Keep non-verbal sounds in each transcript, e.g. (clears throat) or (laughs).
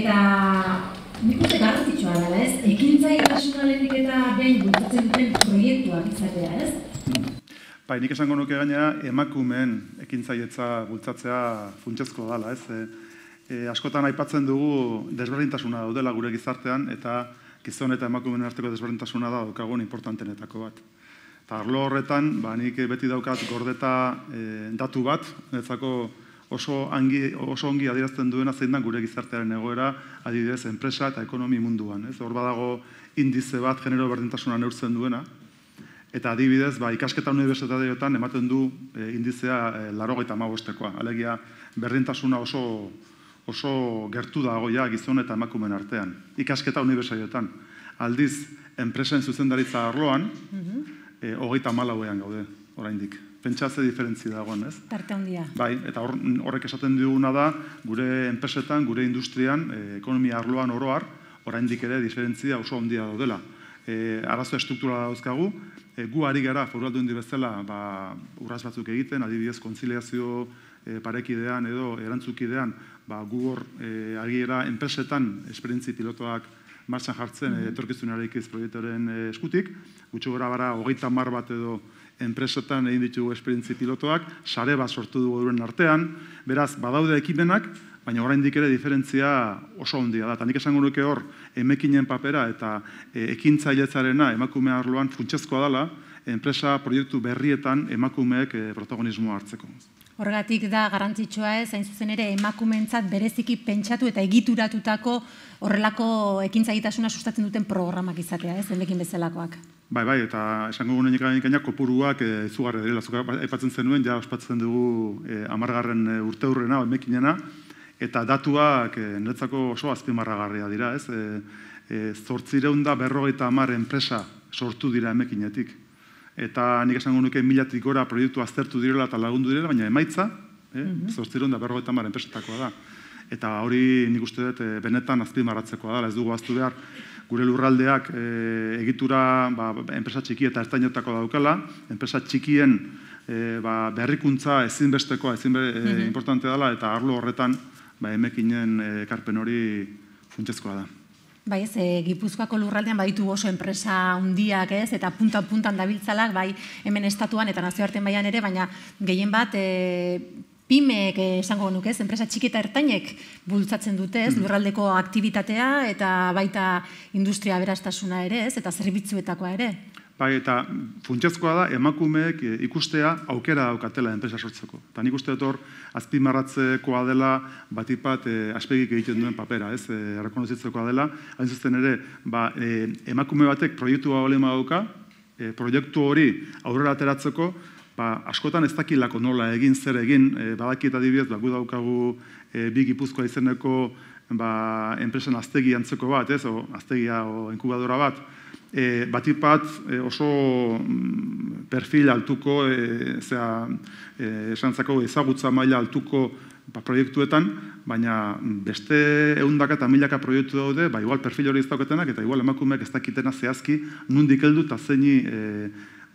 Eta nik uste garrantzitsua da, ez? Ekintza irrasionaletik eta behin bultatzen duten proiektuak izatea, ez? Ba, nik esango nuke gainera emakumeen ekintzaietza bultzatzea funtsezko dela ez? E, e, askotan aipatzen dugu desberdintasuna daudela gure gizartean eta gizon eta emakumeen arteko desberdintasuna da daukagun importantenetako bat. Ta arlo horretan, ba nik beti daukat gordeta e, datu bat, ezako oso, angi, oso ongi adierazten duena zein da gure gizartearen egoera adibidez enpresa eta ekonomi munduan, ez? Hor badago indize bat genero berdintasuna neurtzen duena. Eta adibidez, ba, ikasketa unibertsitateetan ematen du e, indizea e, eh, larogeita Alegia, berdintasuna oso, oso gertu dago ja, gizon eta emakumeen artean. Ikasketa unibertsitateetan. Aldiz, enpresen zuzendaritza arloan, mm -hmm. e, hogeita malauean gaude, oraindik pentsatze diferentzia dagoen, ez? Tarte handia. Bai, eta horrek esaten diguna da, gure enpresetan, gure industrian, eh, ekonomia arloan oroar, oraindik ere diferentzia oso handia daudela. Eh, arazo estruktura dauzkagu, eh, gu ari gara, foru hindi bezala, ba, urraz batzuk egiten, adibidez, konziliazio parekidean edo erantzukidean, ba, gu hor, ari gara, enpresetan, esperientzi pilotoak, martxan jartzen etorkizunareik ez proiektoren eskutik. Gutxo gara bara, hogeita mar bat edo enpresetan egin ditugu esperientzi pilotoak, sare bat sortu dugu duren artean, beraz, badaude ekimenak, baina oraindik ere diferentzia oso handia da. Tanik esango nuke hor, emekinen papera eta e, ekintzailetzarena emakume harloan funtsezkoa dela, enpresa proiektu berrietan emakumeek e, protagonismoa hartzeko. Horregatik da garrantzitsua ez, hain zuzen ere emakumentzat bereziki pentsatu eta egituratutako horrelako ekintza egitasuna sustatzen duten programak izatea, ez, zenekin bezalakoak. Bai, bai, eta esango gure nik gaina kopuruak e, eh, zugarre dira, zuka aipatzen zenuen, ja ospatzen dugu e, eh, amargarren eh, urte hurrena, emekinena, eta datuak e, niretzako oso azpimarragarria dira, ez, e, e, zortzireunda berrogeita amar enpresa sortu dira emekinetik eta nik esango nuke milatik gora proiektu aztertu direla eta lagundu direla, baina emaitza, eh? mm zortziron da berro eta maren da. Eta hori nik uste dut eh, benetan azpi da, ez dugu aztu behar gure lurraldeak eh, egitura ba, enpresa txiki eta ertainetako daukala, enpresa txikien e, ba, berrikuntza ezinbestekoa, ezin be, e, mhm. importante dela, eta arlo horretan ba, emekinen ekarpen karpen hori funtsezkoa da. Bai, ez, eh, Gipuzkoako lurraldean baditu oso enpresa handiak, ez, eta punta puntan dabiltzalak, bai, hemen estatuan eta nazioarten baian ere, baina gehien bat e, eh, pimeek eh, esango genuk, ez, enpresa txiki eta ertainek bultzatzen dute, ez, mm. lurraldeko aktivitatea eta baita industria berastasuna ere, ez, eta zerbitzuetakoa ere. Bai, eta funtsezkoa da emakumeek eh, ikustea aukera daukatela enpresa sortzeko. Eta nik uste etor azpimarratzekoa dela batipat e, aspegik egiten duen papera, ez? Eh, Errekonozitzekoa dela. Hain zuzen ere, ba, emakume batek proiektua olema dauka, e, proiektu hori aurrera ateratzeko, ba, askotan ez dakilako nola egin zer egin, e, badaki eta ba, gu daukagu e, bi gipuzkoa izeneko ba, enpresan aztegi antzeko bat, ez? O, aztegia o, inkubadora bat e, batik e, oso mm, perfil altuko, e, zera, e, ezagutza maila altuko ba, proiektuetan, baina mm, beste eundaka eta milaka proiektu daude, ba, igual perfil hori ez dauketenak, eta igual emakumeak ez dakitena zehazki, nundik heldu eta zeini e,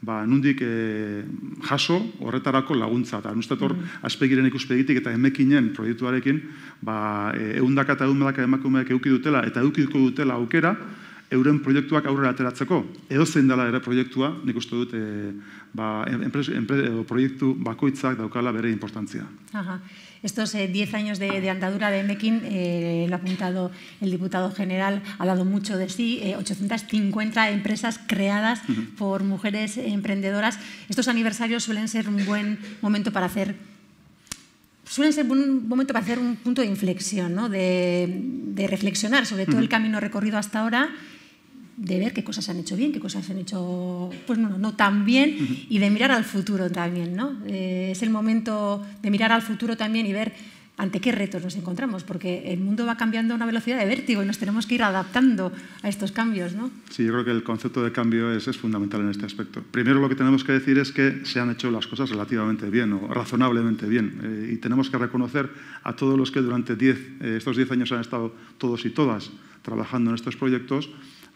ba, nundik e, jaso horretarako laguntza. Eta nustet hor, mm aspegiren ikuspegitik eta emekinen proiektuarekin, ba, e, eundaka eta eundaka emakumeak eukidutela eta eukiduko dutela aukera, euren proiektuak aurrera ateratzeko. Edo zein dela ere proiektua, nik uste dut, e, ba, empres, empres, proiektu bakoitzak daukala bere Estos 10 eh, años de, de, andadura de Mekin, eh, lo ha apuntado el diputado general, ha dado mucho de sí, 850 empresas creadas por mujeres emprendedoras. Estos aniversarios suelen ser un buen momento para hacer suelen ser un momento para hacer un punto de inflexión, ¿no? de, de reflexionar sobre todo el camino recorrido hasta ahora de ver qué cosas se han hecho bien, qué cosas se han hecho pues no, no tan bien y de mirar al futuro también. ¿no? Eh, es el momento de mirar al futuro también y ver ante qué retos nos encontramos, porque el mundo va cambiando a una velocidad de vértigo y nos tenemos que ir adaptando a estos cambios. ¿no? Sí, yo creo que el concepto de cambio es, fundamental en este aspecto. Primero lo que tenemos que decir es que se han hecho las cosas relativamente bien o razonablemente bien eh, y tenemos que reconocer a todos los que durante eh, estos 10 años han estado todos y todas trabajando en estos proyectos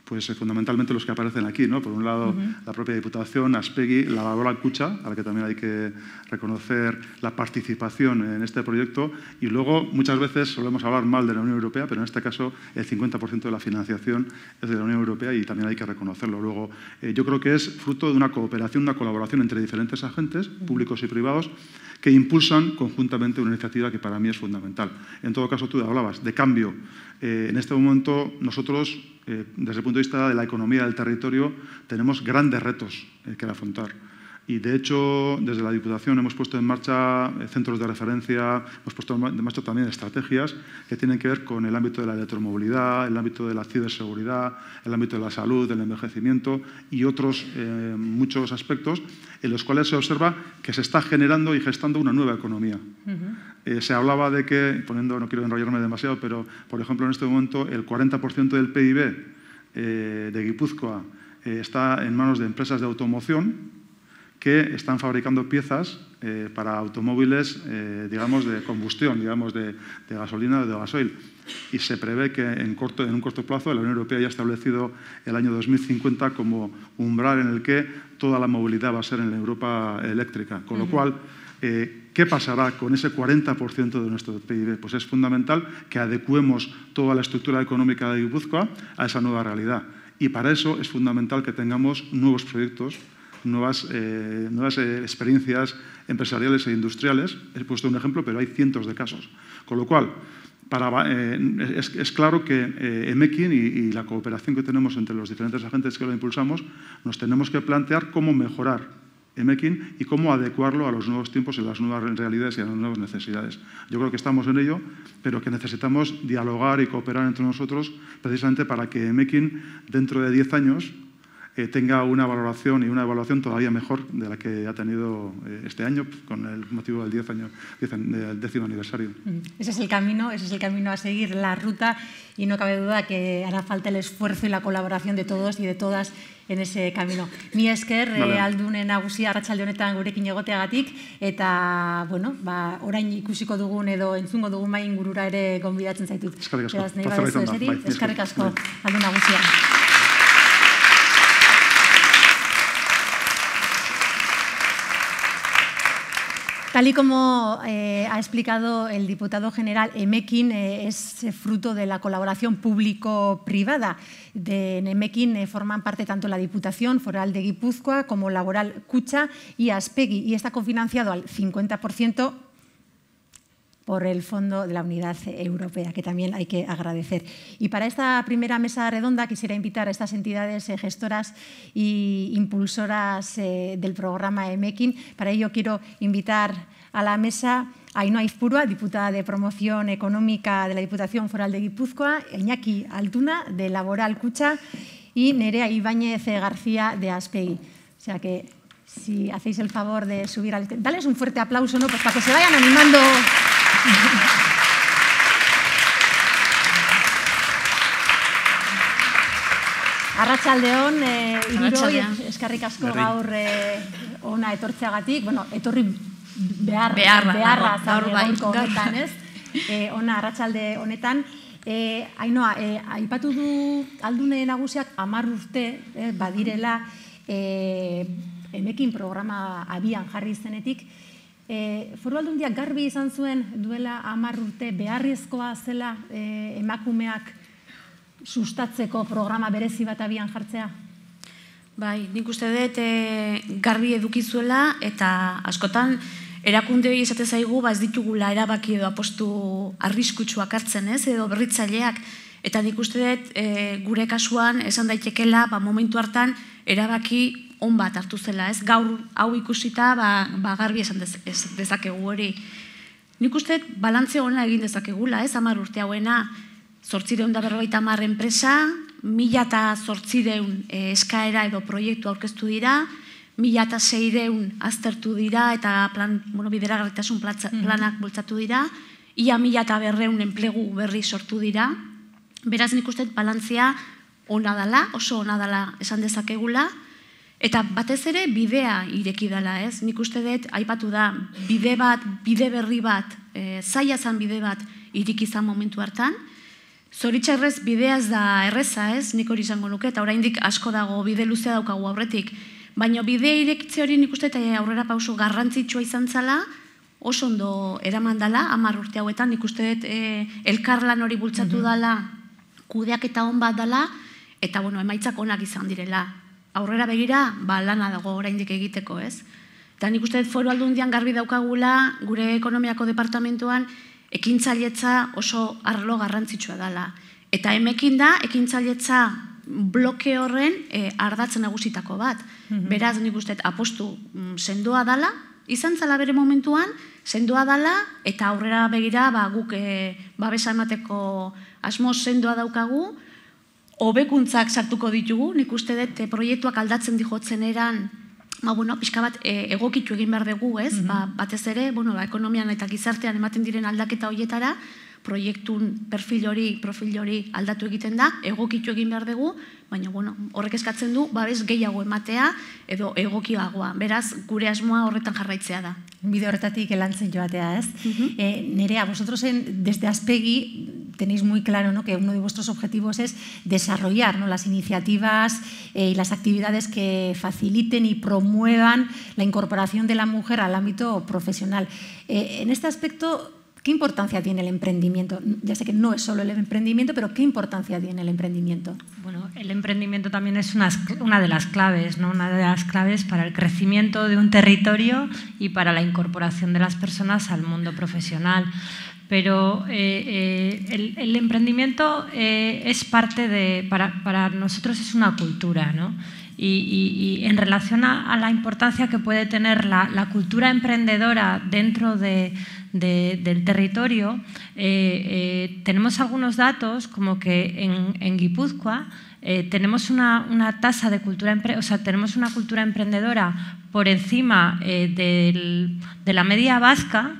pues eh, fundamentalmente los que aparecen aquí, ¿no? Por un lado, la propia Diputación, Aspegi, la Laboral Cucha, a la que también hay que reconocer la participación en este proyecto, y luego muchas veces solemos hablar mal de la Unión Europea, pero en este caso el 50% de la financiación es de la Unión Europea y también hay que reconocerlo. Luego, eh, yo creo que es fruto de una cooperación, una colaboración entre diferentes agentes, públicos y privados, que impulsan conjuntamente una iniciativa que para mí es fundamental. En todo caso, tú hablabas de cambio eh, en este momento nosotros, eh, desde el punto de vista de la economía del territorio, tenemos grandes retos eh, que afrontar. Y de hecho, desde la Diputación hemos puesto en marcha eh, centros de referencia, hemos puesto en marcha también estrategias que tienen que ver con el ámbito de la electromovilidad, el ámbito de la ciberseguridad, el ámbito de la salud, del envejecimiento y otros eh, muchos aspectos en los cuales se observa que se está generando y gestando una nueva economía. Eh, se hablaba de que, poniendo, no quiero enrollarme demasiado, pero por ejemplo en este momento el 40% del PIB de Guipúzcoa está en manos de empresas de automoción que están fabricando piezas eh, para automóviles, eh, digamos, de combustión, digamos, de, gasolina o de gasoil. Y se prevé que en, un corto plazo la Unión Europea haya establecido el año 2050 como umbral en el que toda la movilidad va a ser en la Europa eléctrica. Con lo cual, eh, ¿qué pasará con ese 40% de nuestro PIB? Pues es fundamental que adecuemos toda la estructura económica de Guipúzcoa a esa nueva realidad. Y para eso es fundamental que tengamos nuevos proyectos nuevas, eh, eh, experiencias empresariales e industriales. He puesto un ejemplo, pero hay cientos de casos. Con lo cual, eh, es, claro que eh, EMEKIN y, la cooperación que tenemos entre los diferentes agentes que lo impulsamos, nos tenemos que plantear cómo mejorar EMEKIN y cómo adecuarlo a los nuevos tiempos y a las nuevas realidades y a las nuevas necesidades. Yo creo que estamos en ello, pero que necesitamos dialogar y cooperar entre nosotros precisamente para que EMEKIN dentro de 10 años eh, tenga una valoración y una evaluación todavía mejor de la que ha tenido eh, este año con el motivo del 10 año diez, del décimo aniversario. Mm. Ese es el camino, ese es el camino a seguir la ruta y no cabe duda que hará falta el esfuerzo y la colaboración de todos y de todas en ese camino. Mi esker eh, vale. eh, aldune nagusia, arratsalde honetan gurekin egoteagatik eta bueno, ba orain ikusiko dugun edo entzungo dugun mai gurura ere gonbidatzen zaitut. Eskerrik asko. Bai, eskerrik asko. Aldune nagusia. Tal y como eh, ha explicado el diputado general Emekin, eh, es fruto de la colaboración público-privada. De en Emekin eh, forman parte tanto la Diputación Foral de Guipúzcoa como Laboral Cucha y Aspegui, y está cofinanciado al 50% por el Fondo de la Unidad Europea, que también hay que agradecer. Y para esta primera mesa redonda quisiera invitar a estas entidades eh, gestoras e impulsoras eh, del programa EMEKIN. Para ello quiero invitar a la mesa a Inoa Izpurua, diputada de Promoción Económica de la Diputación Foral de Guipúzcoa, Iñaki Altuna, de Laboral Cucha, y Nerea Ibáñez eh, García, de Aspei. O sea que si hacéis el favor de subir al... Dales un fuerte aplauso, ¿no? Pues para que se vayan animando... Arratxaldeon, e, eh, eskarrik asko gaur eh, ona etortzeagatik, bueno, etorri behar, beharra, beharra, beharra honetan, ez? (laughs) Eh, ona, arratsalde honetan, ainoa, aipatu du aldune nagusiak amar urte badirela emekin programa abian jarri zenetik, E, foru garbi izan zuen duela amar urte beharrizkoa zela e, emakumeak sustatzeko programa berezi bat abian jartzea? Bai, nik uste dut e, garbi eduki zuela eta askotan erakunde hori esate zaigu ba ez ditugula erabaki edo apostu arriskutsua hartzen, ez edo berritzaileak eta nik uste dut e, gure kasuan esan daitekeela ba momentu hartan erabaki on bat hartu zela, ez? Gaur hau ikusita, ba, ba garbi esan dez, dezakegu hori. Nik uste, balantze hona egin dezakegula, ez? Amar urte hauena, zortzireun da berroita amar enpresa, mila eta eh, eskaera edo proiektu aurkeztu dira, mila eta aztertu dira eta plan, bueno, bidera mm. planak bultzatu dira, ia mila eta berreun enplegu berri sortu dira. Beraz nik uste balantzia ona dala, oso ona dala esan dezakegula, Eta batez ere bidea ireki dela, ez? Nik uste dut aipatu da bide bat, bide berri bat, e, zaila zan bide bat irik izan momentu hartan. Zoritxarrez bidea ez da erreza, ez? Nik hori izango nuke eta oraindik asko dago bide luzea daukagu aurretik. Baina bidea irekitze hori nik uste eta eh, aurrera pauso garrantzitsua izan zala, oso ondo eraman dela, amar urte hauetan, nik uste dut eh, elkarlan hori bultzatu mhm. dala kudeaketa dela, kudeak eta hon bat dela, eta bueno, emaitzak onak izan direla, aurrera begira, ba, lana dago oraindik egiteko, ez? Eta nik uste dut foru aldundian garbi daukagula, gure ekonomiako departamentuan, ekintzailetza oso arlo garrantzitsua dela. Eta emekin da, ekintzailetza bloke horren eh, ardatzen nagusitako bat. Mhm. Beraz, nik uste dut, apostu mm, sendoa dela, izan zala bere momentuan, sendoa dela, eta aurrera begira, ba, guk e, babesa emateko asmo sendoa daukagu, hobekuntzak sartuko ditugu, nik uste dut eh, proiektuak aldatzen dijotzen eran, ba, bueno, pixka bat e, egokitu egin behar dugu, ez? Mhm. ba, batez ere, bueno, ba, ekonomian eta gizartean ematen diren aldaketa hoietara, proiektun perfil hori, profil hori aldatu egiten da, egokitu egin behar dugu, baina bueno, horrek eskatzen du, babes gehiago ematea edo egokiagoa. Beraz, gure asmoa horretan jarraitzea da. Bide horretatik elantzen joatea, ez? Mm -hmm. nerea, vosotros desde aspegi, tenéis muy claro ¿no? que uno de vuestros objetivos es desarrollar ¿no? las iniciativas eh, y las actividades que faciliten y promuevan la incorporación de la mujer al ámbito profesional. Eh, en este aspecto, ¿qué importancia tiene el emprendimiento? Ya sé que no es solo el emprendimiento, pero ¿qué importancia tiene el emprendimiento? Bueno, el emprendimiento también es una, una de las claves, ¿no? una de las claves para el crecimiento de un territorio y para la incorporación de las personas al mundo profesional pero eh, eh, el, emprendimiento eh, es parte de, para, nosotros es una cultura, ¿no? Y, en relación a, la importancia que puede tener la, cultura emprendedora dentro del territorio, tenemos algunos datos como que en, Guipúzcoa tenemos una, tasa de cultura, o sea, tenemos una cultura emprendedora por encima de la media vasca,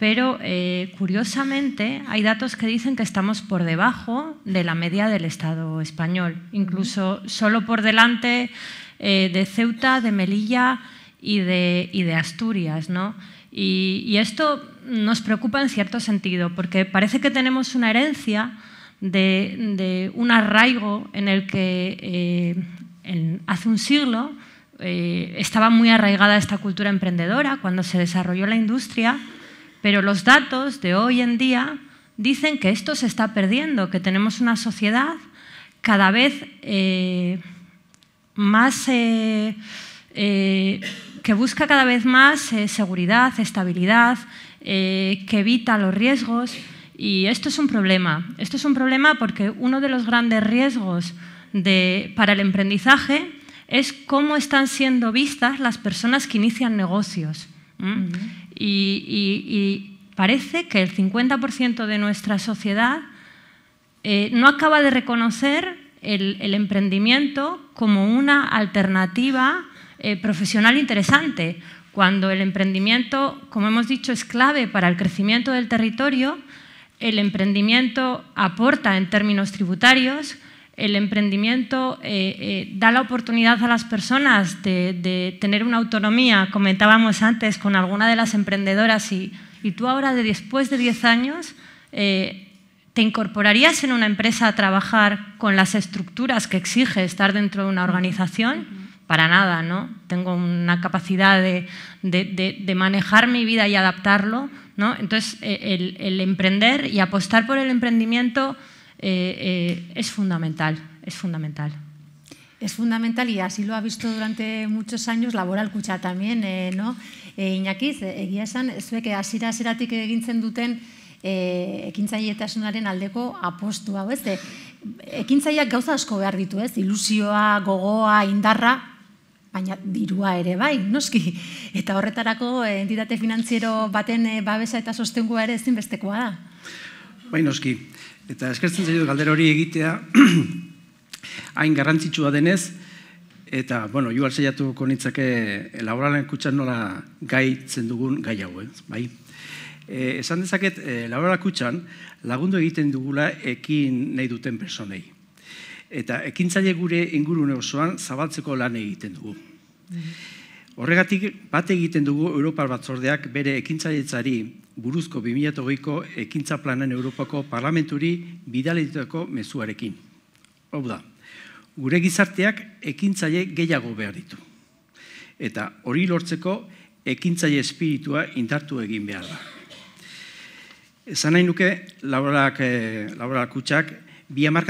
pero eh, curiosamente hay datos que dicen que estamos por debajo de la media del Estado español, incluso solo por delante eh, de Ceuta, de Melilla y de, Asturias. ¿no? Y, esto nos preocupa en cierto sentido, porque parece que tenemos una herencia de, un arraigo en el que eh, hace un siglo estaba muy arraigada esta cultura emprendedora cuando se desarrolló la industria pero los datos de hoy en día dicen que esto se está perdiendo, que tenemos una sociedad cada vez eh, más eh, eh, que busca cada vez más seguridad, estabilidad, que evita los riesgos. Y esto es un problema. Esto es un problema porque uno de los grandes riesgos para el emprendizaje es cómo están siendo vistas las personas que inician negocios. Y, parece que el 50% de nuestra sociedad eh, no acaba de reconocer el, emprendimiento como una alternativa eh, profesional interesante, cuando el emprendimiento, como hemos dicho, es clave para el crecimiento del territorio, el emprendimiento aporta en términos tributarios, el emprendimiento eh, eh, da la oportunidad a las personas de, tener una autonomía. Comentábamos antes con alguna de las emprendedoras y, tú ahora, de después de 10 años, eh, ¿te incorporarías en una empresa a trabajar con las estructuras que exige estar dentro de una organización? Para nada, ¿no? Tengo una capacidad de, manejar mi vida y adaptarlo, ¿no? Entonces, el emprender y apostar por el emprendimiento eh, eh, es fundamental, es fundamental. Es fundamental y así lo ha visto durante muchos años Laboral Kutxa también, eh, ¿no? Iñaki, eh, Iñakiz, egia esan, zuek hasiera hasieratik egintzen duten e, eh, ekintzaile aldeko apostu hau, ez? Eh, ekintzaileak gauza asko behar ditu, ez? Ilusioa, gogoa, indarra, baina dirua ere bai, noski. Eta horretarako entitate finantziero baten babesa eta sostengua ere ezinbestekoa, bestekoa da. Bai, noski. Eta eskertzen zaitu galdera hori egitea, (clears throat) hain garrantzitsua denez, eta, bueno, jugar zeiatu konitzake eh, laboralen kutsan nola gaitzen dugun gai hau, eh? bai? E, esan dezaket, e, eh, laboral kutsan lagundu egiten dugula ekin nahi duten personei. Eta ekintzaile gure ingurune osoan zabaltzeko lan egiten dugu. Mm-hmm. Horregatik, bat egiten dugu Europar batzordeak bere ekintzailetzari, buruzko 2008ko ekintza planen Europako parlamenturi bidalitako mezuarekin. Hau da, gure gizarteak ekintzaile gehiago behar ditu. Eta hori lortzeko ekintzaile espiritua indartu egin behar da. Esan nahi nuke, laborak, e, laborak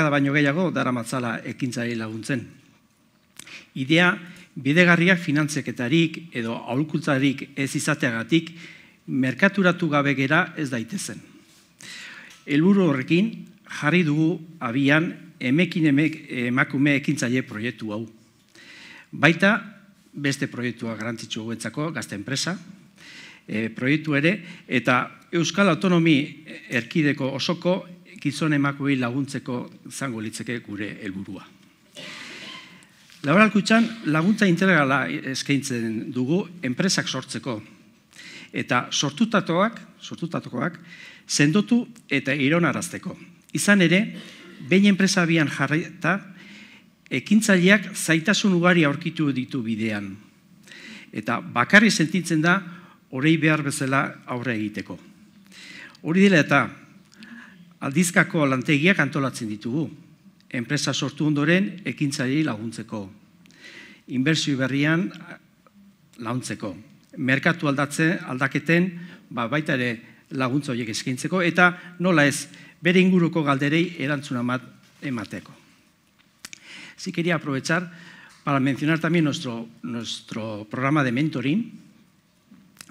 da baino gehiago dara matzala ekintzaile laguntzen. Idea, bidegarriak finantzeketarik edo aurkultzarik ez izateagatik, merkaturatu gabe gera ez daitezen. Elburu horrekin jarri dugu abian emekin emakume ekintzaile proiektu hau. Baita beste proiektua garantitzu guentzako gazte enpresa, e, proiektu ere, eta Euskal Autonomi erkideko osoko gizon emakuei laguntzeko zango litzeke gure helburua. Laboralkutxan laguntza integrala eskaintzen dugu enpresak sortzeko, eta sortutatoak, sortutatoak, sendotu eta ironarazteko. Izan ere, behin enpresa bian jarri eta ekintzaileak zaitasun ugari aurkitu ditu bidean. Eta bakarri sentitzen da, orei behar bezala aurre egiteko. Hori dela eta, aldizkako lantegiak antolatzen ditugu. Enpresa sortu ondoren, ekintzaile laguntzeko. Inbertsio berrian, launtzeko. merkatu aldatze, aldaketen ba, baita ere laguntza horiek eskaintzeko eta nola ez bere inguruko galderei erantzuna emateko. Si quería aprovechar para mencionar también nuestro, nuestro programa de mentoring,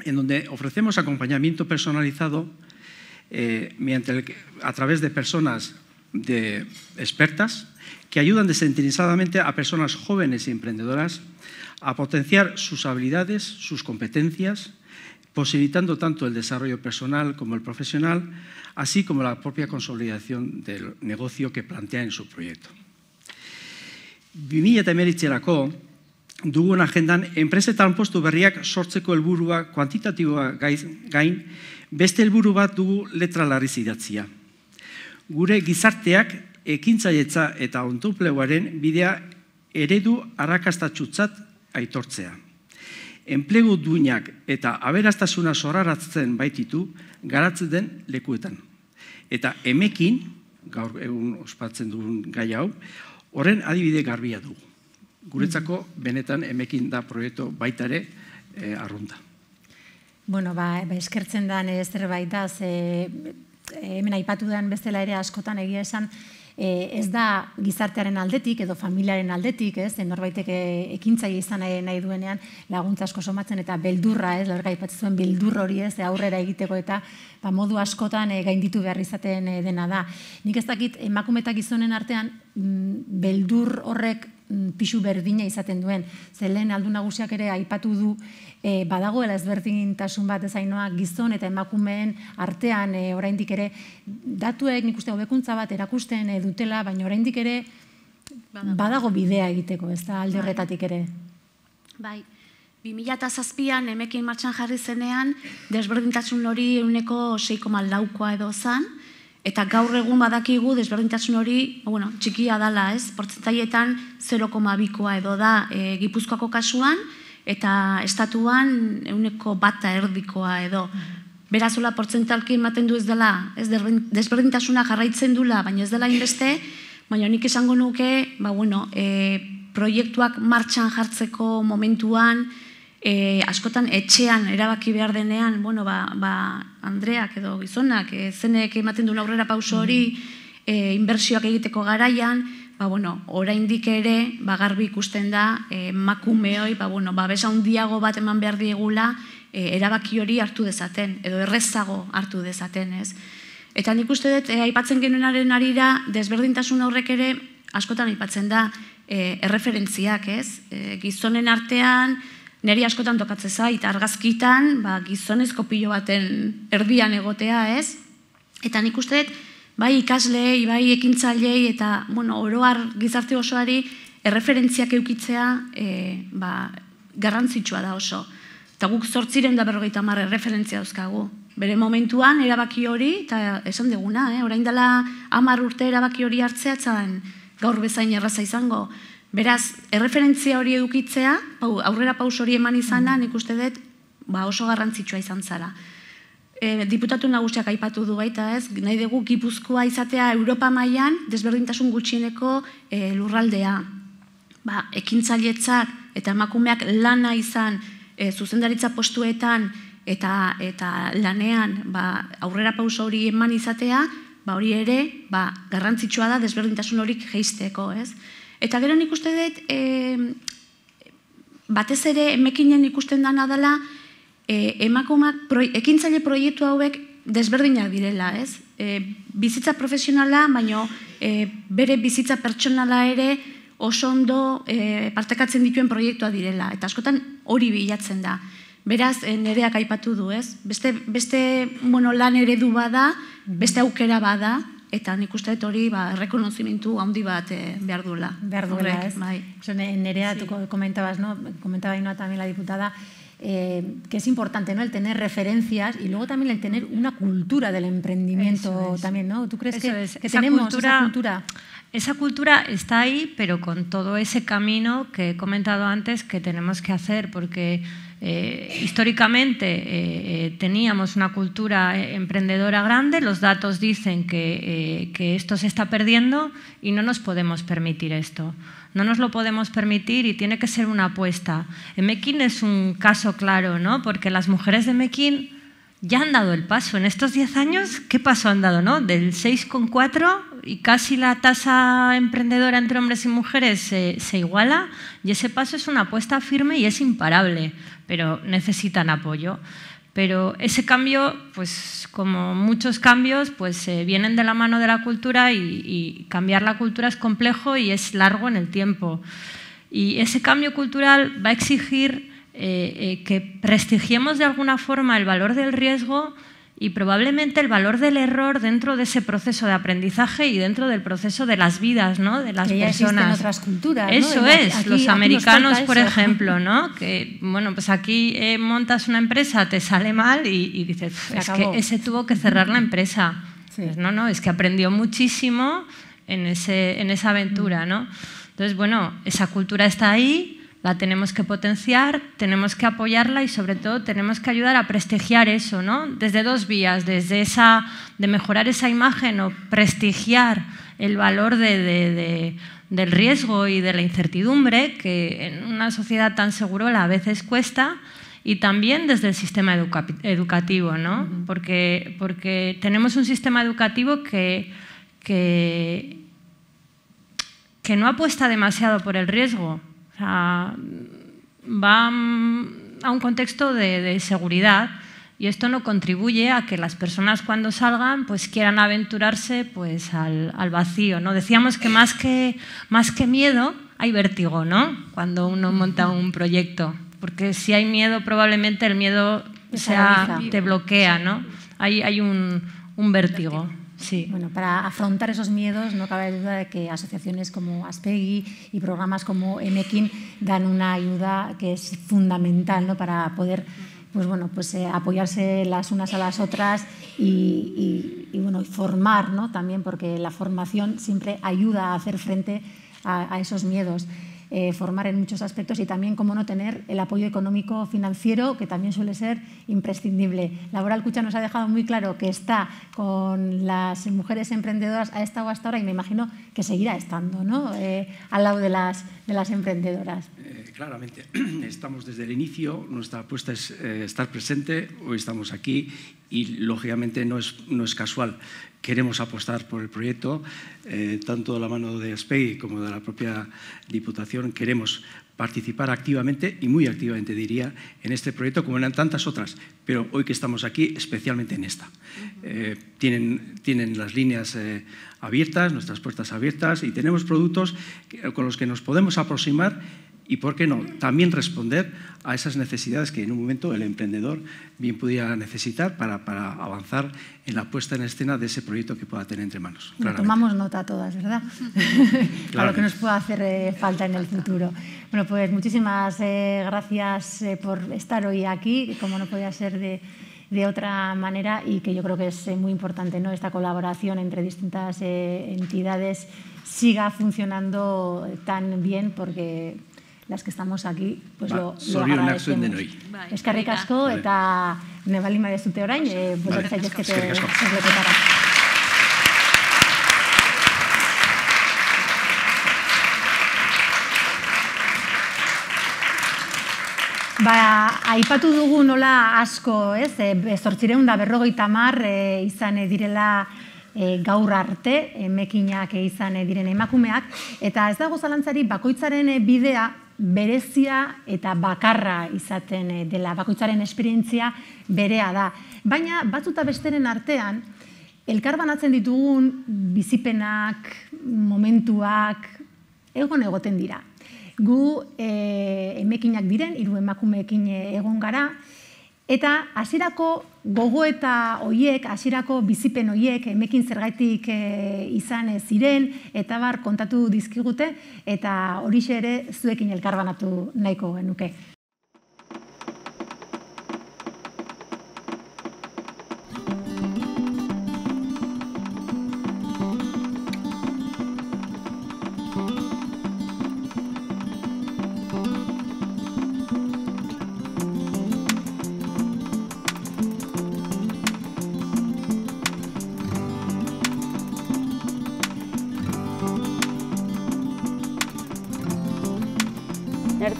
en donde ofrecemos acompañamiento personalizado eh, mediante a través de personas de expertas que ayudan desinteresadamente a personas jóvenes y emprendedoras a potenciar sus habilidades, sus competencias, posibilitando tanto el desarrollo personal como el profesional, así como la propia consolidación del negocio que plantea en su proyecto. Bimilla temeritxerako, dugun agendan, enpresetan postu berriak sortzeko helburua kuantitatiboa gain, beste helburu bat dugu letra larriz idatzia. Gure gizarteak ekintzaietza eta ontupleguaren bidea eredu arrakastatxutzat aitortzea. Enplegu duinak eta aberastasuna sorraratzen baititu garatzen den lekuetan. Eta emekin, gaur egun ospatzen dugun gai hau, horren adibide garbia dugu. Guretzako benetan emekin da proiektu baitare e, eh, arrunda. Bueno, ba, ba eskertzen da ez eh, zerbait da, ze, eh, hemen aipatu den bezala ere askotan egia esan, E, ez da gizartearen aldetik edo familiaren aldetik, ez, e, norbaitek e, ekintzaile izan nahi duenean laguntza asko somatzen eta beldurra, ez, larga ipatzen beldur hori, ez, aurrera egiteko eta ba, modu askotan gainditu behar izaten dena da. Nik ez dakit emakume eta gizonen artean mm, beldur horrek Mm, pisu berdina izaten duen. Zelen aldu nagusiak ere aipatu du e, badagoela ezberdintasun bat ezainoa gizon eta emakumeen artean e, oraindik ere datuek nik uste hobekuntza bat erakusten e, dutela, baina oraindik ere badago. bidea egiteko, ez da alde bai. horretatik ere. Bai, 2007an emekin martxan jarri zenean, desberdintasun hori euneko koa edo zan, Eta gaur egun badakigu desberdintasun hori, ba, bueno, txikia dala, ez? Portzentaietan 0,2koa edo da e, Gipuzkoako kasuan eta estatuan euneko bata erdikoa edo. Berazola portzentalki ematen du ez dela, ez desberdintasuna jarraitzen dula, baina ez dela inbeste, baina nik esango nuke, ba bueno, e, proiektuak martxan jartzeko momentuan, e, askotan etxean erabaki behar denean, bueno, ba, ba Andreak edo gizonak, e, zenek ematen duen aurrera pauso hori, e, inbersioak egiteko garaian, ba, bueno, oraindik ere, ba, garbi ikusten da, e, makumeoi, ba, bueno, ba, besa handiago bat eman behar diegula, e, erabaki hori hartu dezaten, edo errezago hartu dezaten, ez? Eta nik uste dut, e, aipatzen genuenaren arira, desberdintasun horrek ere, askotan aipatzen da, e, erreferentziak, ez? E, gizonen artean, Neri askotan tokatzen eta argazkitan, ba, gizonezko pilo baten erdian egotea, ez? Eta nik uste dut, bai ikaslei, bai ekintzailei, eta bueno, oroar gizarte osoari erreferentziak eukitzea e, ba, garrantzitsua da oso. Eta guk zortziren da berrogeita marre referentzia dauzkagu. Bere momentuan erabaki hori, eta esan deguna, eh? orain dela amar urte erabaki hori hartzea, gaur bezain erraza izango. Beraz, erreferentzia hori edukitzea, aurrera paus hori eman izan da, nik uste dut, ba, oso garrantzitsua izan zara. E, diputatu nagusiak aipatu du baita ez, nahi dugu gipuzkoa izatea Europa mailan desberdintasun gutxieneko e, lurraldea. Ba, ekintzailetzak eta emakumeak lana izan e, zuzendaritza postuetan eta eta lanean ba, aurrera paus hori eman izatea, ba, hori ere garrantzitsua da desberdintasun horik geisteko, ez? Eta gero nik uste dut, e, batez ere emekinen ikusten dena dela, e, emakumak, ekintzaile proiektu hauek desberdinak direla, ez? E, bizitza profesionala, baino e, bere bizitza pertsonala ere, oso ondo e, partekatzen dituen proiektua direla. Eta askotan hori bilatzen da. Beraz, e, nereak aipatu du, ez? Beste, beste bueno, lan eredu bada, beste aukera bada, Eta nik uste dut hori ba, rekonozimentu handi bat eh, behar duela. nerea, tú comentabas, ¿no? Comentaba Inoa también la diputada, eh, que es importante ¿no? el tener referencias y luego también el tener una cultura del emprendimiento también, ¿no? ¿Tú crees que, tenemos esa cultura? Esa cultura está ahí, pero con todo ese camino que he comentado antes que tenemos que hacer, porque eh, históricamente eh, eh, teníamos una cultura emprendedora grande, los datos dicen que, esto se está perdiendo y no nos podemos permitir esto. No nos lo podemos permitir y tiene que ser una apuesta. En Mekin es un caso claro, ¿no? porque las mujeres de Mekin ya han dado el paso. En estos 10 años, ¿qué paso han dado? No? Del 6,4 y casi la tasa emprendedora entre hombres y mujeres se, iguala y ese paso es una apuesta firme y es imparable pero necesitan apoyo. Pero ese cambio, pues como muchos cambios, pues eh, vienen de la mano de la cultura y, cambiar la cultura es complejo y es largo en el tiempo. Y ese cambio cultural va a exigir eh, eh, que prestigiemos de alguna forma el valor del riesgo, y probablemente el valor del error dentro de ese proceso de aprendizaje y dentro del proceso de las vidas, ¿no? De las personas. En otras culturas. Eso es. los americanos, por ejemplo, ¿no? Que bueno, pues aquí eh, montas una empresa, te sale mal y, dices, es que ese tuvo que cerrar la empresa. Pues no, no, es que aprendió muchísimo en, ese, en esa aventura, ¿no? Entonces, bueno, esa cultura está ahí, la tenemos que potenciar, tenemos que apoyarla y sobre todo tenemos que ayudar a prestigiar eso, ¿no? Desde dos vías, desde esa, de mejorar esa imagen o prestigiar el valor de, del riesgo y de la incertidumbre, que en una sociedad tan segura a veces cuesta, y también desde el sistema educativo, ¿no? Porque, porque tenemos un sistema educativo que, que no apuesta demasiado por el riesgo, sea, va mm, a un contexto de, seguridad y esto no contribuye a que las personas cuando salgan pues quieran aventurarse pues al, vacío no decíamos que más que miedo hay vértigo no cuando uno monta un proyecto porque si hay miedo probablemente el miedo te bloquea no hay, un vértigo Sí. Bueno, para afrontar esos miedos no cabe duda de que asociaciones como Aspegui y programas como Emekin dan una ayuda que es fundamental ¿no? para poder pues bueno, pues, eh, apoyarse las unas a las otras y, bueno, formar también, porque la formación siempre ayuda a hacer frente a esos miedos. Eh, formar en muchos aspectos y también, cómo no, tener el apoyo económico financiero, que también suele ser imprescindible. Laboral Cucha nos ha dejado muy claro que está con las mujeres emprendedoras a esta o hasta ahora y me imagino que seguirá estando eh, al lado de las, de las emprendedoras. Eh, claramente, (clears throat) estamos desde el inicio, nuestra apuesta es eh, estar presente, hoy estamos aquí y lógicamente no es, no es casual. Queremos apostar por el proyecto, tanto de la mano de Aspey como de la propia Diputación, queremos participar activamente y muy activamente, diría, en este proyecto, como en tantas otras, pero hoy que estamos aquí, especialmente en esta. Eh, tienen, tienen las líneas eh, abiertas, nuestras puertas abiertas y tenemos productos con los que nos podemos aproximar y, ¿por qué no?, también responder a esas necesidades que en un momento el emprendedor bien pudiera necesitar para, para avanzar en la puesta en escena de ese proyecto que pueda tener entre manos. Tomamos nota todas, ¿verdad? (laughs) a lo que nos pueda hacer eh, falta en el futuro. Bueno, pues muchísimas eh, gracias eh, por estar hoy aquí, como no podía ser de, de otra manera y que yo creo que es muy importante ¿no? esta colaboración entre distintas entidades siga funcionando tan bien porque las que estamos aquí, pues lo agradecemos. Es eta nebalima zute orain, eh, zaito ez que te Ba, aipatu dugu nola asko, ez, eh, zortzireun da berrogoi tamar eh, izan eh, direla gaur arte, mekinak izan diren emakumeak, eta ez dago zalantzari bakoitzaren bidea berezia eta bakarra izaten eh, dela, bakoitzaren esperientzia berea da. Baina, batzuta besteren artean, elkar banatzen ditugun bizipenak, momentuak, egon egoten dira. Gu eh, emekinak diren, hiru emakumeekin eh, egon gara, Eta hasierako gogo eta hoiek, hasierako bizipen hoiek emekin zergaitik e, eh, izan ziren eta bar kontatu dizkigute eta horixe ere zuekin elkarbanatu nahiko genuke.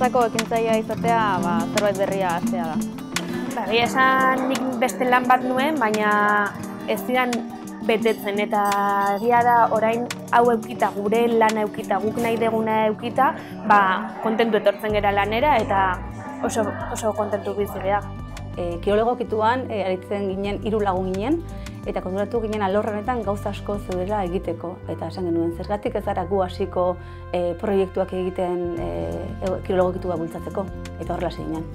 horretako ekintzaia izatea ba, zerbait berria hastea da. Ba, esan nik beste lan bat nuen, baina ez dian betetzen eta egia da orain hau eukita, gure lana eukita, guk nahi deguna eukita, ba, kontentu etortzen gera lanera eta oso, oso kontentu bizi gara. E, eh, kiolego e, eh, aritzen ginen, hiru lagun ginen, eta konturatu ginen alorrenetan gauza asko zeudela egiteko. Eta esan genuen, zergatik ez gara gu hasiko e, proiektuak egiten e, eh, kirologokitua bultzatzeko, eta horrela ginen.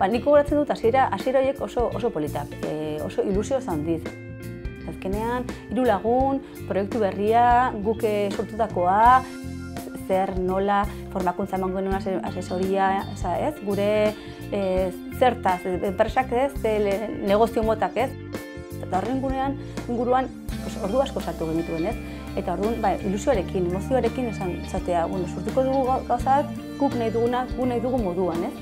Ba, nik gogoratzen dut hasiera hasiera horiek oso oso politak, e, eh, oso ilusio handiz. Azkenean, hiru lagun, proiektu berria, guke sortutakoa, zer, nola, formakuntza emango genuen asesoria, ez, gure eh, zertaz, berresak ez, negozio motak ez. Eta horren gunean, ordu asko zartu genituen ez. Eta hor dut, bai, ilusioarekin, emozioarekin esan zatea, bueno, dugu gauzat, guk nahi duguna, guk nahi dugu moduan, ez?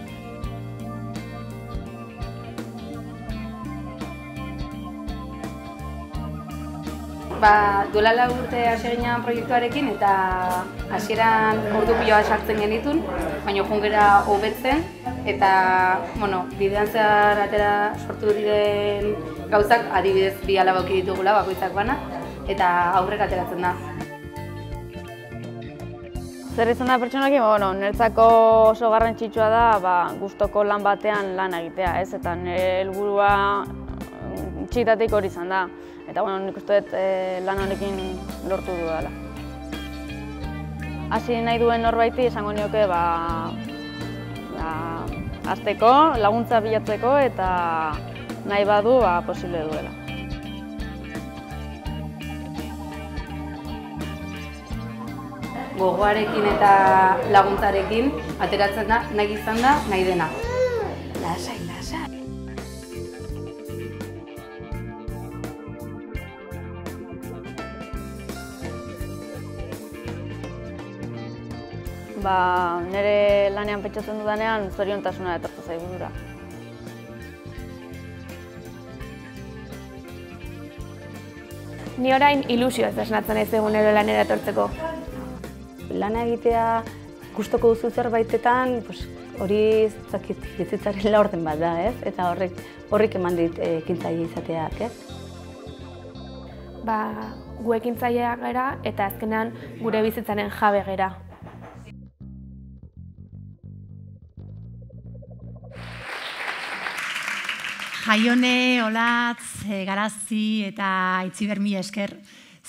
ba, duela lau urte hasi ginean proiektuarekin eta hasieran ordu piloa sartzen genitun, baina jungera hobetzen eta bueno, bidean zehar atera sortu diren gauzak adibidez bi alabauki ditugula bakoitzak bana eta aurrek ateratzen da. Zer izan da pertsonak, bueno, nertzako oso garrantzitsua da ba, guztoko lan batean lan egitea, ez? Eta nire helburua txitatik hori izan da. Eta bueno, nik uste dut e, lan honekin lortu du dela. Hasi nahi duen norbaiti esango nioke ba ba hasteko, laguntza bilatzeko eta nahi badu ba posible duela. Gogoarekin eta laguntzarekin ateratzen da nahi izan da nahi dena. ba, nire lanean pentsatzen dudanean zoriontasuna etortu dura. Ni orain ilusio ez desnatzen ez egun nire lanera etortzeko. Lana egitea gustoko duzu zerbaitetan, pues, hori bizitzaren laurden bat da, ez? Eta horrek horrek eman dit eh, ekintzaile izateak, ez? Ba, gu ekintzaileak gara eta azkenean gure bizitzaren jabe gera. Jaione, Olatz, eh, Garazi eta Itziber Mila Esker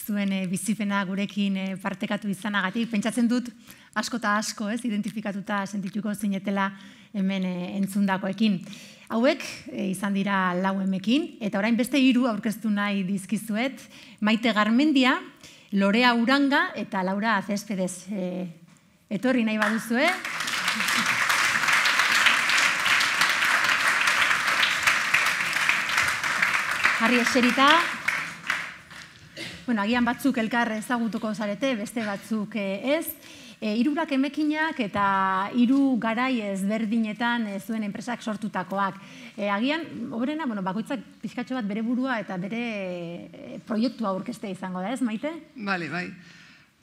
zuen eh, bizipena gurekin eh, partekatu izanagatik. Pentsatzen dut, asko eta asko, ez, identifikatuta sentituko zinetela hemen entzundakoekin. Hauek, izan dira lau emekin, eta orain beste hiru aurkeztu nahi dizkizuet, maite garmendia, Lorea Uranga eta Laura Azespedez. Etorri nahi baduzu, eh? jarri eserita. Bueno, agian batzuk elkar ezagutuko zarete, beste batzuk eh, ez. E, eh, irurak emekinak eta hiru garai berdinetan eh, zuen enpresak sortutakoak. E, agian, obrena, bueno, bakoitzak pixkatxo bat bere burua eta bere proiektua aurkeste izango da, ez, maite? Bale, bai.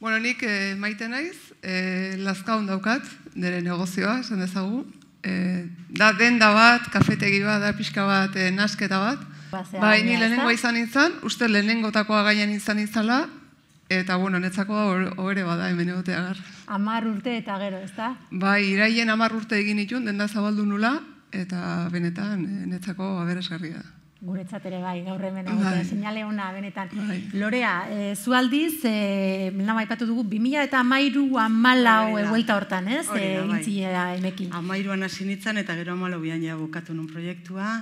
Bueno, nik maite naiz, e, lazkaun daukat, nire negozioa, esan dezagu. E, da denda bat, kafetegi bat, da pixka bat, e, nasketa bat. Bai, ni lehenengoa izan nintzen, uste lehenengotakoa gainean izan nintzala, eta bueno, netzako da bada hemen egotea gar. urte eta gero, ez da? Bai, iraien amar urte egin itun, denda zabaldu nula, eta benetan eh, netzako aberesgarria da. Guretzat ere bai, gaur hemen bai. egotea, bai. seinale ona, benetan. Bai. Lorea, eh, zualdiz, e, eh, nena maipatu dugu, 2000 eta amairu amalau eguelta hortan, ez? Hori da, bai. Intzi, e, Amairuan asinitzen eta gero amalau bian ja bukatu nun proiektua,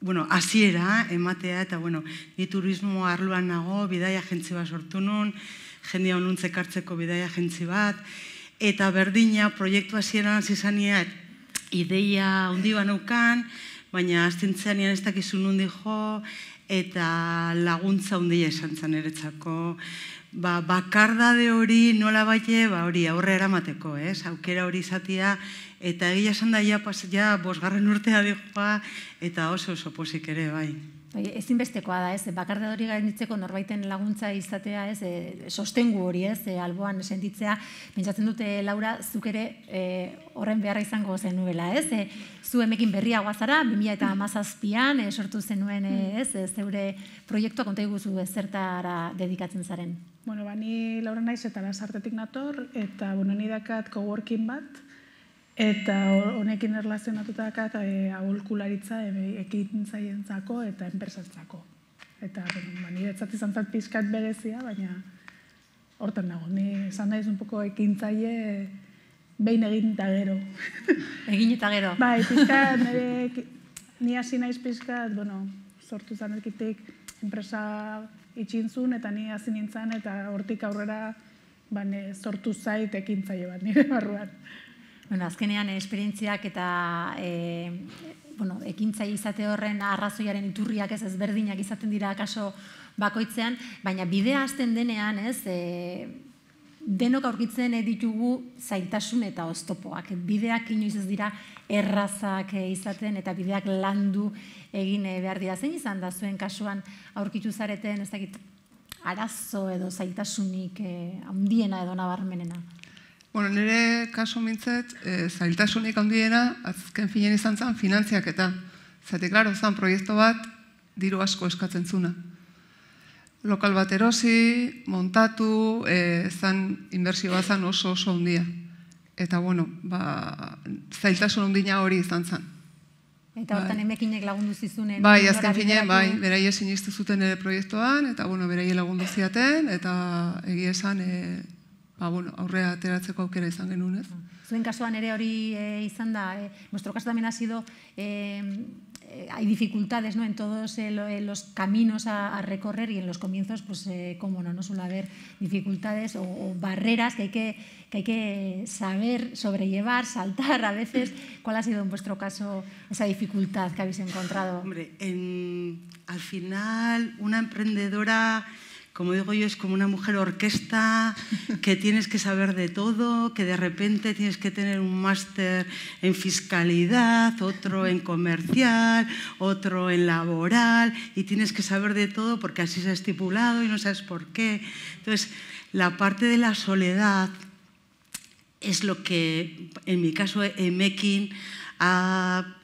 bueno, aziera, ematea, eta, bueno, ni turismo arloan nago, bidaia jentzi bat sortu nun, jendia onuntzek hartzeko bidaia jentzi bat, eta berdina proiektu hasieran hasi ideia handi banukan, baina astintzean ian ez dakizun hundi jo, eta laguntza handia esan zan eretzako, ba, bakardade hori nola baie, ba, hori aurrera eramateko, ez? Aukera hori izatia, Eta egia esan da, ja, pas, ja, bosgarren urtea dihoa, eta oso oso pozik ere, bai. Ezinbestekoa da, ez, bakarte hori gainditzeko norbaiten laguntza izatea, ez, e, sostengu hori, ez, e, alboan sentitzea, pentsatzen dute, Laura, zuk ere e, horren beharra izango zenuela, ez, e, zu emekin berria guazara, 2000 eta mazazpian, e, sortu zenuen, e, mm. ez, zeure proiektua konta iguzu ez zertara dedikatzen zaren. Bueno, bani Laura naiz eta nazartetik nator, eta bueno, dakat coworking bat, Eta honekin erlazionatutak eta e, aholkularitza e, eta enpresatzako. Eta ba, niretzat izan zat pixkat berezia, baina hortan nago. Ni esan nahi zun poko ekin zaie, e, behin egin eta gero. (laughs) Egin eta gero. Bai, pizkat, nire, ni hasi naiz pixkat, bueno, sortu zan erkitik enpresa itxintzun eta ni hasi nintzen eta hortik aurrera ba, sortu zait ekin zaie bat nire barruan. Bueno, azkenean eh, esperientziak eta e, bueno, ekintza izate horren arrazoiaren iturriak ez ezberdinak izaten dira kaso bakoitzean, baina bidea hasten denean, ez, e, denok aurkitzen ditugu zaitasun eta oztopoak. Bideak inoiz ez dira errazak izaten eta bideak landu egin behar dira. Zein izan da zuen kasuan aurkitu zareten, ez dakit, arazo edo zaitasunik handiena edo nabarmenena? Bueno, nire kaso mintzet, e, eh, zailtasunik handiena, azken finen izan zen, finantziak eta. Zati, klaro, zan proiektu bat, diru asko eskatzen zuna. Lokal bat erosi, montatu, e, zan inbersio bat zan oso oso handia. Eta, bueno, ba, zailtasun handina hori izan zen. Eta hortan bai. emekinek lagundu zizunen. Bai, azken finean, bai, berai esin zuten ere proiektuan, eta, bueno, berai lagundu ziaten, eta egia esan, e, ba, bueno, aurrea ateratzeko aukera izan genuen, ez? Mm. Zuen kasuan ere hori eh, izan eh, vuestro caso también ha sido eh, hay dificultades ¿no? en todos eh, los caminos a, recorrer y en los comienzos, pues eh, no, no suele haber dificultades o, barreras que hay que, que hay que, saber sobrellevar, saltar a veces. ¿Cuál ha sido en vuestro caso esa dificultad que habéis encontrado? Hombre, al final una emprendedora como digo yo, es como una mujer orquesta, que tienes que saber de todo, que de repente tienes que tener un máster en fiscalidad, otro en comercial, otro en laboral, y tienes que saber de todo porque así se ha estipulado y no sabes por qué. Entonces, la parte de la soledad es lo que, en mi caso, Mekin ha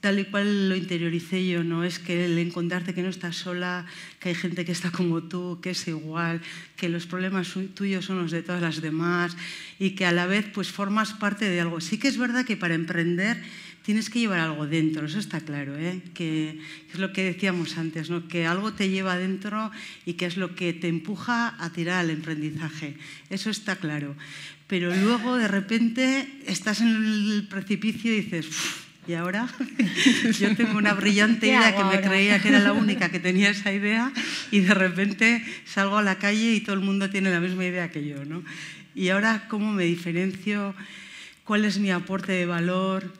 tal y cual lo interioricé yo, ¿no? Es que el encontrarte que no estás sola, que hay gente que está como tú, que es igual, que los problemas tuyos son los de todas las demás y que a la vez pues formas parte de algo. Sí que es verdad que para emprender tienes que llevar algo dentro, eso está claro, ¿eh? que es lo que decíamos antes, ¿no? que algo te lleva dentro y que es lo que te empuja a tirar al emprendizaje, eso está claro. Pero luego de repente estás en el precipicio y dices, y ahora (laughs) yo tengo una brillante (laughs) idea que me creía que era la única que tenía (laughs) esa idea y de repente salgo a la calle y todo el mundo tiene la misma idea que yo. ¿no? Y ahora, ¿cómo me diferencio? ¿Cuál es mi aporte de valor?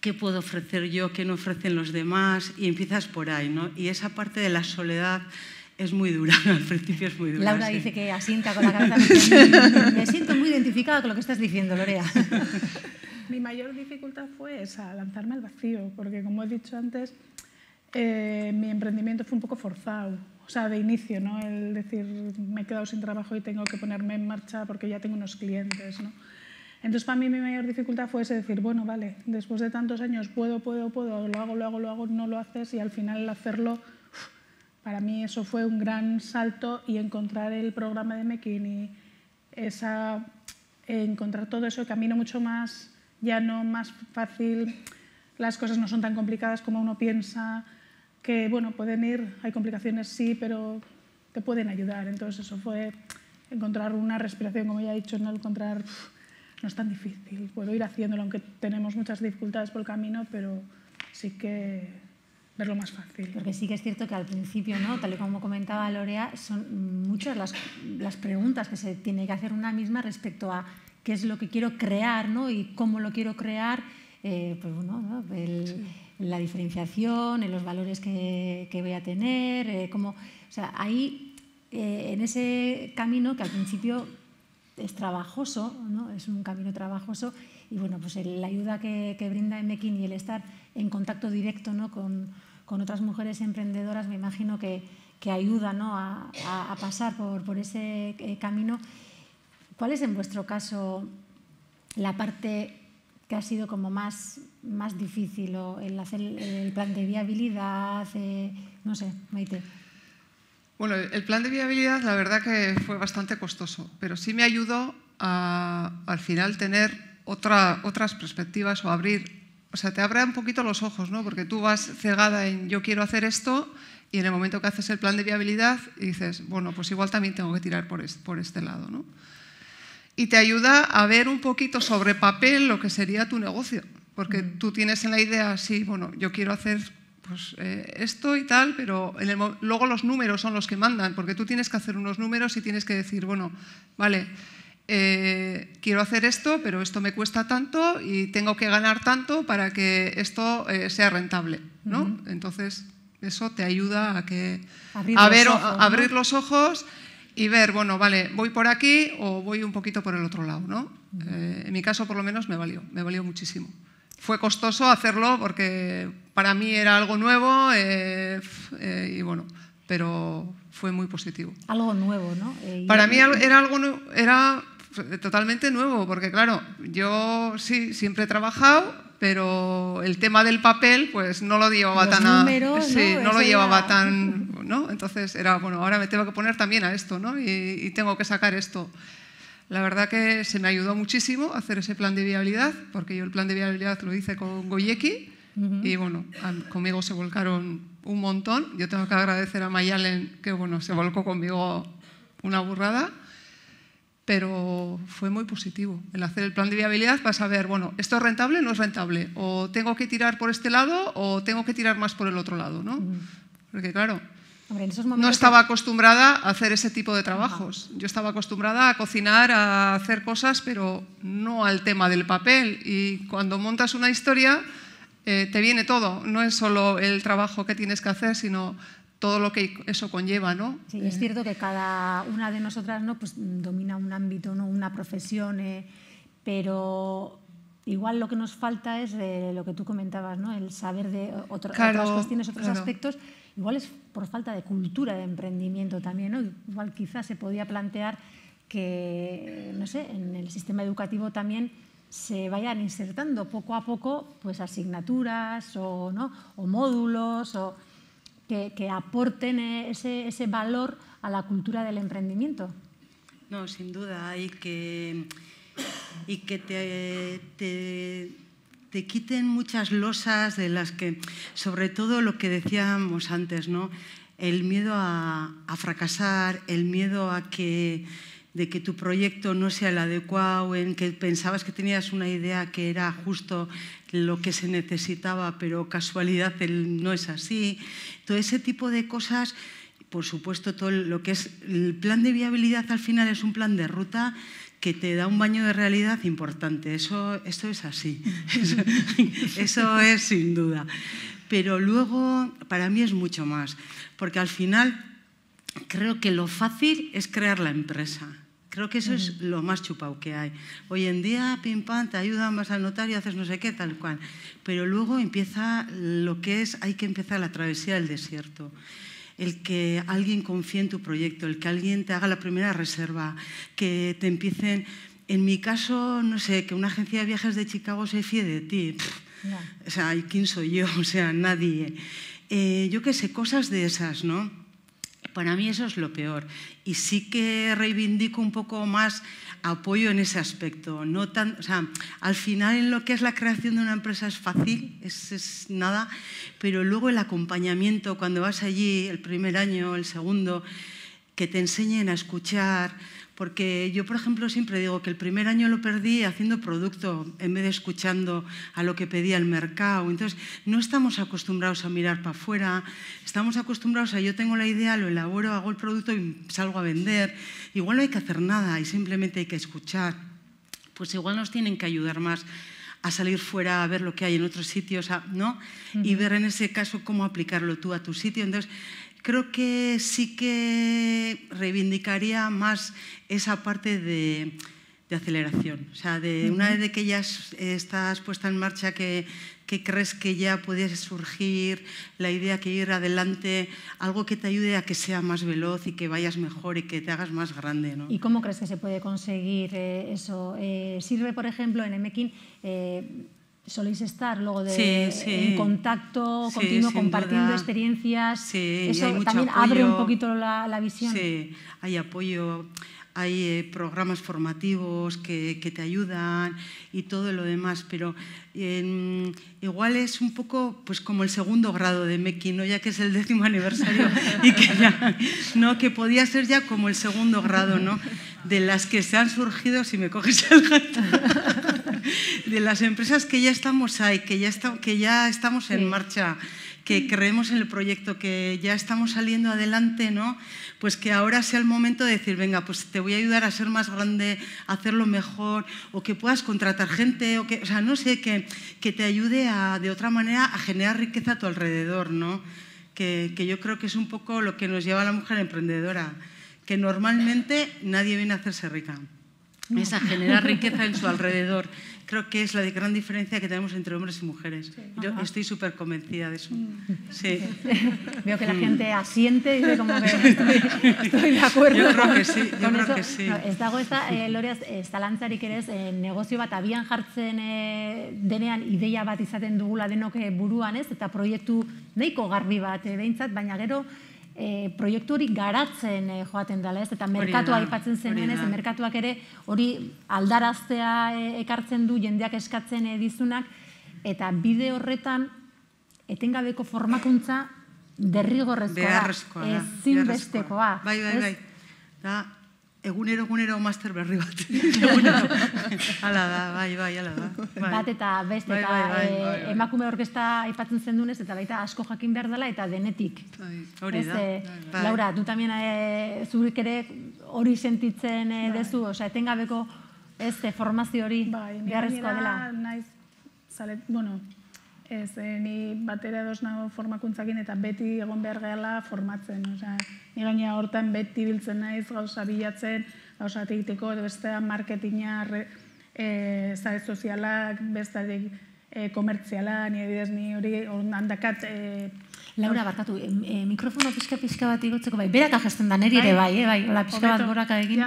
¿Qué puedo ofrecer yo? ¿Qué no ofrecen los demás? Y empiezas por ahí. ¿no? Y esa parte de la soledad es muy dura, al principio es muy dura. Laura dice que asienta con la cabeza. Me siento muy identificada con lo que estás diciendo, Lorea. Mi mayor dificultad fue esa, lanzarme al vacío, porque como he dicho antes, eh, mi emprendimiento fue un poco forzado, o sea, de inicio, ¿no? El decir, me he quedado sin trabajo y tengo que ponerme en marcha porque ya tengo unos clientes, ¿no? Entonces, para mí mi mayor dificultad fue ese decir, bueno, vale, después de tantos años puedo, puedo, puedo, lo hago, lo hago, lo hago, no lo haces y al final hacerlo, para mí eso fue un gran salto y encontrar el programa de McKinney, esa, encontrar todo eso camino mucho más ya no más fácil, las cosas no son tan complicadas como uno piensa, que bueno, pueden ir, hay complicaciones sí, pero te pueden ayudar. Entonces eso fue encontrar una respiración, como ya he dicho, no encontrar, no es tan difícil, puedo ir haciéndolo, aunque tenemos muchas dificultades por el camino, pero sí que verlo más fácil. Porque sí que es cierto que al principio, ¿no? tal y como comentaba Lorea, son muchas las preguntas que se tiene que hacer una misma respecto a qué es lo que quiero crear y cómo lo quiero crear, eh, pues bueno, la diferenciación, los valores que, voy a tener, eh, ahí eh, en ese camino que al principio es trabajoso, es un camino trabajoso y bueno, pues la ayuda que, brinda Mekin y el estar en contacto directo con, otras mujeres emprendedoras me imagino que, ayuda a, pasar por, por ese camino ¿Cuál es en vuestro caso la parte que ha sido como más, más difícil o el hacer el plan de viabilidad? Eh, no sé, Maite. Bueno, el plan de viabilidad la verdad que fue bastante costoso, pero sí me ayudó a, al final tener otra, otras perspectivas o abrir, o sea, te abre un poquito los ojos, ¿no? Porque tú vas cegada en yo quiero hacer esto y en el momento que haces el plan de viabilidad dices, bueno, pues igual también tengo que tirar por, por este lado, ¿no? y te ayuda a ver un poquito sobre papel lo que sería tu negocio, porque mm. tú tienes en la idea, sí, bueno, yo quiero hacer pues, eh, esto y tal, pero luego los números son los que mandan, porque tú tienes que hacer unos números y tienes que decir, bueno, vale, eh, quiero hacer esto, pero esto me cuesta tanto y tengo que ganar tanto para que esto eh, sea rentable, ¿no? Entonces, eso te ayuda a que ver, abrir los ojos y ver, bueno, vale, voy por aquí o voy un poquito por el otro lado, ¿no? Eh, en mi caso, por lo menos, me valió, me valió muchísimo. Fue costoso hacerlo porque para mí era algo nuevo eh, eh, y bueno, pero fue muy positivo. Algo nuevo, ¿no? para mí era algo era totalmente nuevo porque claro, yo sí siempre he trabajado, pero el tema del papel pues no lo llevaba tan a, sí, no lo llevaba tan entonces era, bueno, ahora me tengo que poner también a esto, ¿no? Y, tengo que sacar esto. La verdad que se me ayudó muchísimo hacer ese plan de viabilidad, porque yo el plan de viabilidad lo hice con Goyeki y bueno, conmigo se volcaron un montón. Yo tengo que agradecer a Mayalen que bueno, se volcó conmigo una burrada, pero fue muy positivo el hacer el plan de viabilidad para saber, bueno, esto es rentable o no es rentable, o tengo que tirar por este lado o tengo que tirar más por el otro lado, ¿no? Porque claro, no estaba acostumbrada a hacer ese tipo de trabajos. Yo estaba acostumbrada a cocinar, a hacer cosas, pero no al tema del papel. Y cuando montas una historia, eh, te viene todo. No es solo el trabajo que tienes que hacer, sino todo lo que eso conlleva, ¿no? Sí, es eh, cierto que cada una de nosotras no pues domina un ámbito, no una profesión, eh, pero igual lo que nos falta es lo que tú comentabas, ¿no? El saber de otras cuestiones, otros aspectos Igual es por falta de cultura de emprendimiento también, Igual quizás se podía plantear que, no sé, en el sistema educativo también se vayan insertando poco a poco pues asignaturas o, ¿no? o módulos o que, aporten ese, valor a la cultura del emprendimiento. No, sin duda, y que, y que te te quiten muchas losas de las que, sobre todo lo que decíamos antes, ¿no? el miedo a, a fracasar, el miedo a que de que tu proyecto no sea el adecuado, en que pensabas que tenías una idea que era justo lo que se necesitaba, pero casualidad no es así. Todo ese tipo de cosas, por supuesto, todo lo que es el plan de viabilidad al final es un plan de ruta que te da un baño de realidad importante. Eso, esto es así, (laughs) eso, es sin duda. Pero luego, para mí es mucho más, porque al final creo que lo fácil es crear la empresa. Creo que eso es lo más chupado que hay. Hoy en día, pim pam, te ayudan, vas al notario, haces no sé qué, tal cual. Pero luego empieza lo que es, hay que empezar la travesía del desierto el que alguien confíe en tu proyecto, el que alguien te haga la primera reserva, que te empiecen... En mi caso, no sé, que una agencia de viajes de Chicago se fíe de ti. O sea, quién soy yo? (laughs) O sea, nadie. Eh, yo qué sé, cosas de esas, ¿no? Para mí eso es lo peor. Y sí que reivindico un poco más apoyo en ese aspecto. No tan, al final en lo que es la creación de una empresa es fácil, es nada, pero luego el acompañamiento, cuando vas allí el primer año, el segundo, que te enseñen a escuchar, porque yo, por ejemplo, siempre digo que el primer año lo perdí haciendo producto en vez de escuchando a lo que pedía el mercado. Entonces, no estamos acostumbrados a mirar para afuera, estamos acostumbrados a yo tengo la idea, lo elaboro, hago el producto y salgo a vender. Igual no hay que hacer nada y simplemente hay que escuchar. Pues igual nos tienen que ayudar más a salir fuera a ver lo que hay en otros sitios, ¿no? Y ver en ese caso cómo aplicarlo tú a tu sitio. Entonces, creo que sí que reivindicaría más esa parte de, aceleración. O sea, de una vez de que ya estás puesta en marcha, que, crees que ya pudiese surgir la idea que ir adelante, algo que te ayude a que sea más veloz y que vayas mejor y que te hagas más grande. ¿Y cómo crees que se puede conseguir eh, eso? Eh, sirve, por ejemplo, en Emekin. Eh, soléis estar luego de, eh, en contacto continuo, compartiendo experiencias. Eso también abre un poquito la, visión. Sí, hay apoyo, hay eh, programas formativos que, te ayudan y todo lo demás, pero em, igual es un poco pues como el segundo grado de Meki, ya que es el décimo aniversario y que ¿no? que podía ser ya como el segundo grado, ¿no? de las que se han surgido, si me coges el gato de las empresas que ya estamos ahí, que ya, que ya estamos en marcha, que creemos en el proyecto, que ya estamos saliendo adelante, ¿no? Pues que ahora sea el momento de decir, venga, pues te voy a ayudar a ser más grande, a hacerlo mejor, o que puedas contratar gente, o que, o sea, no sé, que, te ayude a, de otra manera a generar riqueza a tu alrededor, ¿no? Que, que yo creo que es un poco lo que nos lleva a la mujer emprendedora, que normalmente nadie viene a hacerse rica, es a generar riqueza en su alrededor creo que es la gran diferencia que tenemos entre hombres y mujeres. Sí. Yo Ajá. estoy súper convencida de eso. Mm. Sí. (laughs) Veo que la mm. gente asiente y dice como que (laughs) estoy, estoy de acuerdo. Yo creo que sí. Yo creo que sí. No, ez dago, esta, eh, Lore, zalantzarik ere ez, eh, negozio bat abian jartzen eh, denean ideia bat izaten dugula denok eh, buruan ez, eta proiektu neiko garbi bat, eh, behintzat, baina gero e, proiektu hori garatzen eh, joaten dela, ez? Eta merkatu aipatzen zen merkatuak ere hori aldaraztea eh, ekartzen du jendeak eskatzen edizunak, eta bide horretan etengabeko formakuntza derrigorrezkoa Ezin bestekoa. Bai, bai, bai. da, egunero egunero master berri bat. (laughs) hala da, bai, bai, hala da. Bai. Bat eta beste bai, eta bai, bai, eh, emakume orkesta aipatzen zen dunez eta baita asko jakin behar dela eta denetik. Bai, hori da. Eh, Laura, du tamien e, eh, zurik ere hori sentitzen e, bai. dezu, osea, etengabeko ez formazio hori bai, beharrezkoa dela. Naiz, zale, bueno, Ez, e, ni batera edoz nago formakuntzakin eta beti egon behar gehala formatzen. Osea, ni gaina hortan beti biltzen naiz gauza bilatzen, gauza atiktiko, bestea marketinga, e, zare eh, sozialak, beste e, komertziala, ni edidez ni hori handakat... E, Laura, barkatu, e, e, mikrofono pixka-pixka bat igotzeko, bai, berak ajasten da, neri ere bai, bai, eh, bai, hola, pixka bat goraka egin.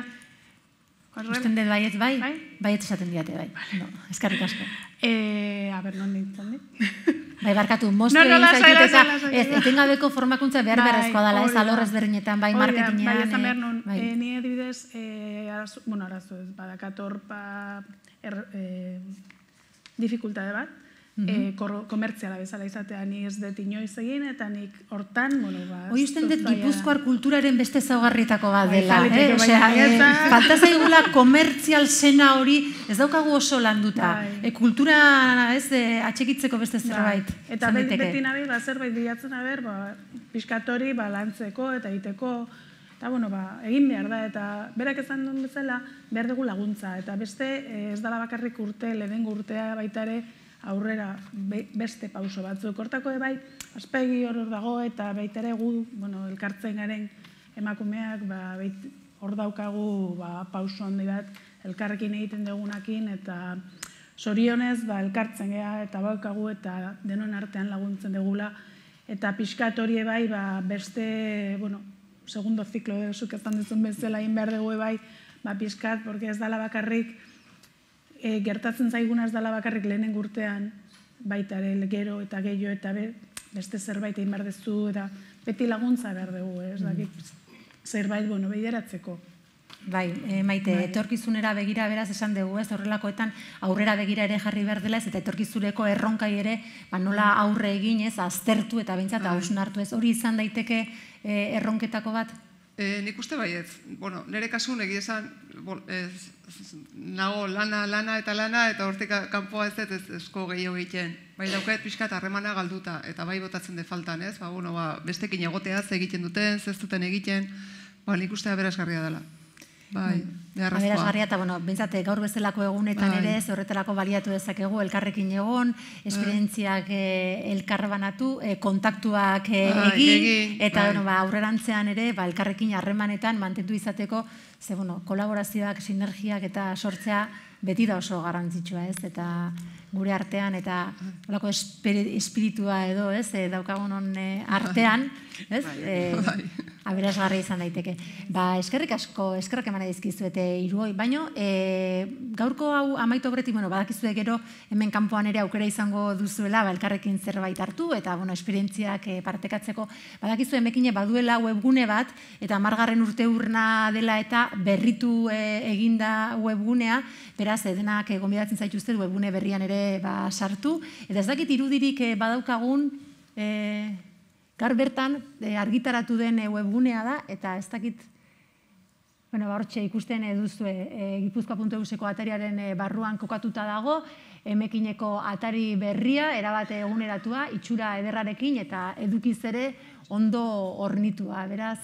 Usten dut baiet bai, bai. baiet esaten diate bai. Vale. No, eskarrik asko. eh, a ber, non dintzen (laughs) Bai, barkatu, moste no, no, eta… lasa, lasa, etengabeko formakuntza behar bai, bai, eh, behar berazkoa dala, ez alor ez berrinetan, bai, marketinean. Eh, bai, ez amean non, ni e, nire eh, bueno, arazu ez, badakator pa, ba, er, dificultade bat, Mhm. Eh, komertziala bezala izatea, ni ez dut inoiz egin, eta nik hortan, bueno, ba... Hoi usten dut, gipuzkoar kulturaren beste zaugarrietako bat bai, dela, eh? Osea, e, komertzial sena hori, ez daukagu oso landuta. E, kultura, ez, de, atxekitzeko beste zerbait. Eta beti, beti ba, zerbait bilatzen haber, ba, piskatori, ba, lantzeko eta iteko, eta bueno, ba, egin behar da, eta berak esan duen bezala, behar dugu laguntza, eta beste ez dala bakarrik urte, lehen urtea baita ere, aurrera beste pauso batzuk. Hortako ebai, aspegi hor hor dago eta baita ere gu, bueno, elkartzen garen emakumeak, ba, bait, hor daukagu ba, pauso handi bat elkarrekin egiten dugunakin eta sorionez, ba, elkartzen gea eta baukagu eta denon artean laguntzen degula eta pixkat hori ebai ba, beste, bueno, segundo ziklo edo zuketan duzun bezala behar dugu ebai, ba, pixkat, porque ez dala bakarrik, e, gertatzen zaigunaz dala bakarrik lehenen urtean, baita ere gero eta gehiago eta be, beste zerbait egin behar dezu, eta beti laguntza behar dugu, eh? ez mm. zerbait, bueno, behideratzeko. Bai, e, maite, bai. etorkizunera begira beraz esan dugu, ez horrelakoetan aurrera begira ere jarri behar dela, ez eta etorkizuleko erronkai ere, ba, nola mm. aurre egin ez, aztertu eta bintzat, bai. Mm. hartu ez, hori izan daiteke erronketako bat? Eh, nik uste bai, ez, bueno, nire kasun egia esan, nago lana, lana eta lana, eta hortik kanpoa ez ez ezko gehiago egiten. Bai daukat pixka eta harremana galduta, eta bai botatzen de faltan, ez? Ba, bueno, ba, bestekin egotea, egiten duten, zez duten egiten, ba, nik ustea berazgarria dela bai. Aberaz bai. ba, garria eta, bueno, bintzate, eh, gaur bezalako egunetan bai. ere, horretarako baliatu dezakegu, elkarrekin egon, bai. esperientziak eh, elkarbanatu eh, kontaktuak egin, eta, bueno, ba, aurrerantzean ere, ba, elkarrekin harremanetan mantentu izateko, ze, bueno, kolaborazioak, sinergiak eta sortzea beti da oso garrantzitsua, ez, eta gure artean, eta holako espiritua edo, ez, daukagun hon artean, ez, Bai, aberasgarri izan daiteke. Ba, eskerrik asko, eskerrak emana dizkizu eta iruoi, baino, eh, gaurko hau amaitu obretik, bueno, gero, hemen kanpoan ere aukera izango duzuela, ba, elkarrekin zerbait hartu, eta, bueno, esperientziak eh, partekatzeko, badakizu emekine baduela webgune bat, eta margarren urte urna dela eta berritu e, eginda webgunea, beraz, edenak e, gombidatzen zaituzte webgune berrian ere, ba, sartu, eta ez dakit irudirik badaukagun, e, Gar bertan eh, argitaratu den eh, webgunea da eta ez dakit bueno, ba, hortxe ikusten eh, duzu Gipuzkoa.euseko atariaren barruan kokatuta dago emekineko atari berria erabate eguneratua itxura ederrarekin eta edukiz ere ondo ornitua. Beraz,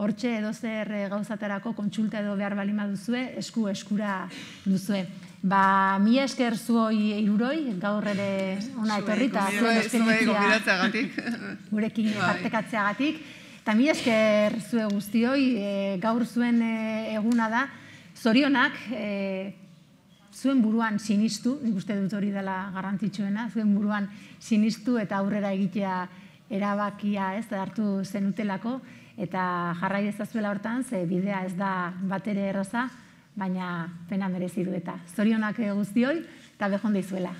hortxe edozer gauzatarako kontsulta edo behar balima duzue, esku eskura duzue. Ba, mi esker zuoi iruroi, gaur ere ona etorri, (laughs) bai. eta zuen esperientzia gurekin partekatzea gatik. Eta mi esker zue guztioi, eh, gaur zuen eh, eguna da, zorionak, eh, zuen buruan sinistu, nik uste dut hori dela garrantzitsuena, zuen buruan sinistu eta aurrera egitea erabakia ez, hartu zenutelako, eta jarrai dezazuela hortan, ze bidea ez da batere erraza, baina pena merezi du eta zorionak guztioi eta behon dizuela.